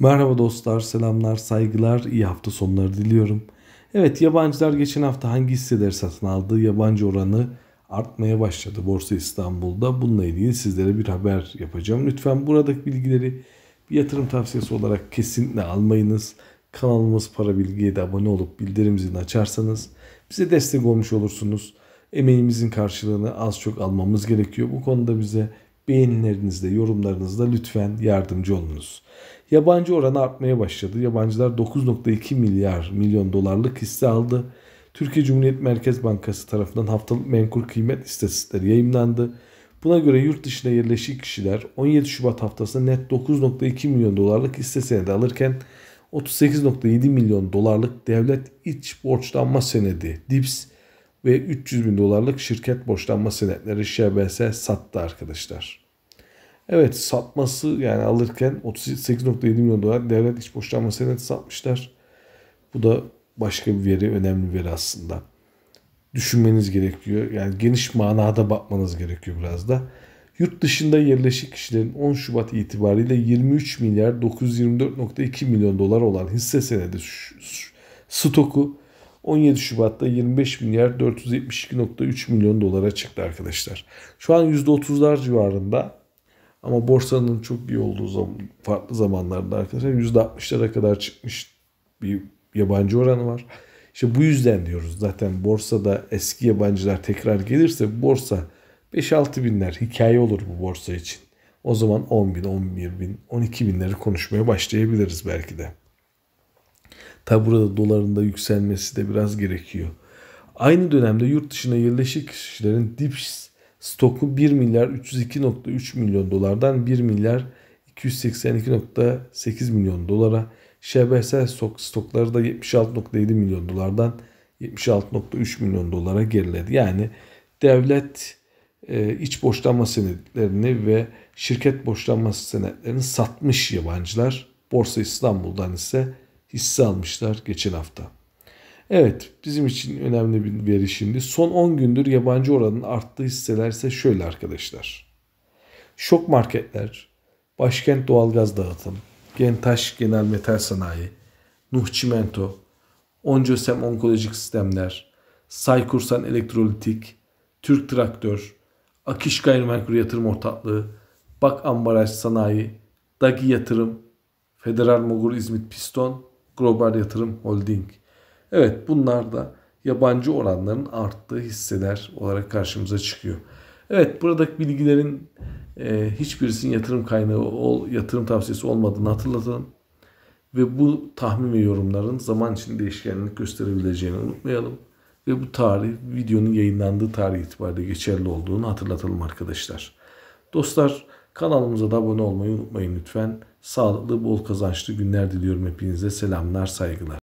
Merhaba dostlar, selamlar, saygılar, iyi hafta sonları diliyorum. Evet yabancılar geçen hafta hangi hisseleri satın aldı? Yabancı oranı artmaya başladı Borsa İstanbul'da. Bununla ilgili sizlere bir haber yapacağım. Lütfen buradaki bilgileri bir yatırım tavsiyesi olarak kesinlikle almayınız. Kanalımız Para Bilgi'ye de abone olup bildirim zilini açarsanız bize destek olmuş olursunuz. Emeğimizin karşılığını az çok almamız gerekiyor. Bu konuda bize beğenilerinizle, yorumlarınızla lütfen yardımcı olunuz. Yabancı oranı artmaya başladı. Yabancılar 9.2 milyar milyon dolarlık hisse aldı. Türkiye Cumhuriyet Merkez Bankası tarafından haftalık menkul kıymet istatistikleri yayınlandı. Buna göre yurt dışına yerleşik kişiler 17 Şubat haftasında net 9.2 milyon dolarlık hisse senedi alırken 38.7 milyon dolarlık devlet iç borçlanma senedi DIPS ve 300 bin dolarlık şirket borçlanma senetleri ŞBS sattı arkadaşlar. Evet satması yani alırken 38.7 milyon dolar devlet iç borçlanma senet satmışlar. Bu da başka bir veri önemli bir veri aslında. Düşünmeniz gerekiyor. Yani geniş manada bakmanız gerekiyor biraz da. Yurt dışında yerleşik kişilerin 10 Şubat itibariyle 23 milyar 924.2 milyon dolar olan hisse senedi stoku 17 Şubat'ta 25 milyar 472.3 milyon dolara çıktı arkadaşlar. Şu an %30'lar civarında ama borsanın çok iyi olduğu zaman, farklı zamanlarda arkadaşlar %60'lara kadar çıkmış bir yabancı oranı var. İşte bu yüzden diyoruz zaten borsada eski yabancılar tekrar gelirse borsa 5-6 binler hikaye olur bu borsa için. O zaman 10 bin, 11 bin, 12 binleri konuşmaya başlayabiliriz belki de. Tabi burada doların da yükselmesi de biraz gerekiyor. Aynı dönemde yurt dışına yerleşik kişilerin dips stoku 1 milyar 302.3 milyon dolardan 1 milyar 282.8 milyon dolara, şebesel stok, stokları da 76.7 milyon dolardan 76.3 milyon dolara geriledi. Yani devlet e, iç borçlanma senetlerini ve şirket borçlanma senetlerini satmış yabancılar. Borsa İstanbul'dan ise hisse almışlar geçen hafta. Evet bizim için önemli bir veri şimdi. Son 10 gündür yabancı oranın arttığı hisselerse şöyle arkadaşlar. Şok marketler, Başkent Doğalgaz Dağıtım, Gentaş Genel Metal Sanayi, Nuh Çimento, Oncosem Onkolojik Sistemler, Saykursan Elektrolitik, Türk Traktör, Akiş Gayrimenkul Yatırım Ortaklığı, Bak Ambalaj Sanayi, Dagi Yatırım, Federal Mogul İzmit Piston Global Yatırım Holding. Evet bunlar da yabancı oranların arttığı hisseler olarak karşımıza çıkıyor. Evet buradaki bilgilerin e, hiçbirisinin yatırım kaynağı, ol, yatırım tavsiyesi olmadığını hatırlatalım. Ve bu tahmin ve yorumların zaman içinde değişkenlik gösterebileceğini unutmayalım. Ve bu tarih videonun yayınlandığı tarih itibariyle geçerli olduğunu hatırlatalım arkadaşlar. Dostlar kanalımıza da abone olmayı unutmayın lütfen sağlıklı, bol kazançlı günler diliyorum hepinize. Selamlar, saygılar.